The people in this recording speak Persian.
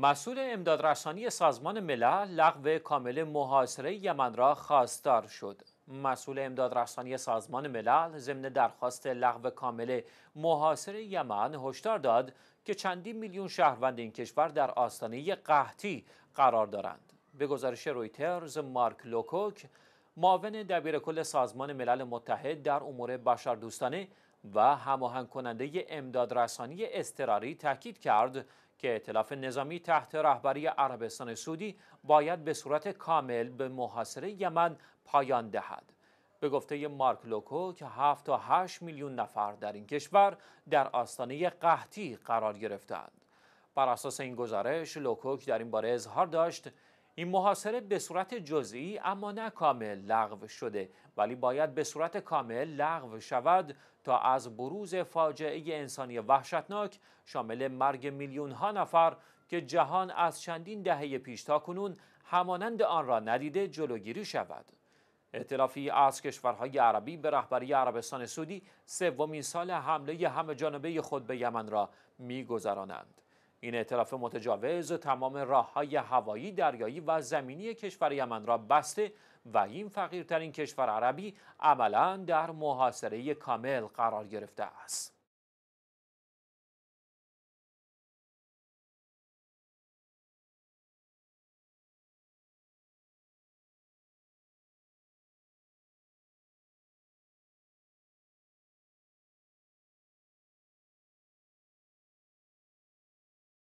مسئول امدادرسانی سازمان ملل لغو کامل محاصره یمن را خواستار شد. مسئول امدادرسانی سازمان ملل ضمن درخواست لغو کامل محاصره یمن هشدار داد که چندین میلیون شهروند این کشور در آستانه قحطی قرار دارند. به گزارش رویترز مارک لوکوک معاون دبیرکل سازمان ملل متحد در امور بشردوستانه و هماهنگ کننده امدادرسانی اضطراری تاکید کرد که ائتلاف نظامی تحت رهبری عربستان سعودی باید به صورت کامل به محاصره یمن پایان دهد. به گفته مارک لوکو که 7 تا 8 میلیون نفر در این کشور در آستانه قحطی قرار گرفتند. بر اساس این گزارش لوکوک در این باره اظهار داشت این محاصره به صورت جزئی اما نه کامل لغو شده ولی باید به صورت کامل لغو شود تا از بروز فاجعه انسانی وحشتناک شامل مرگ میلیون ها نفر که جهان از چندین دهه پیش تا کنون همانند آن را ندیده جلوگیری شود اعتلافی از کشورهای عربی به رهبری عربستان سعودی سومین سال حمله همه جانبه خود به یمن را میگذرانند این اعتراف متجاوز تمام راه های هوایی، دریایی و زمینی کشور یمن را بسته و این فقیرترین کشور عربی عملا در محاصره کامل قرار گرفته است.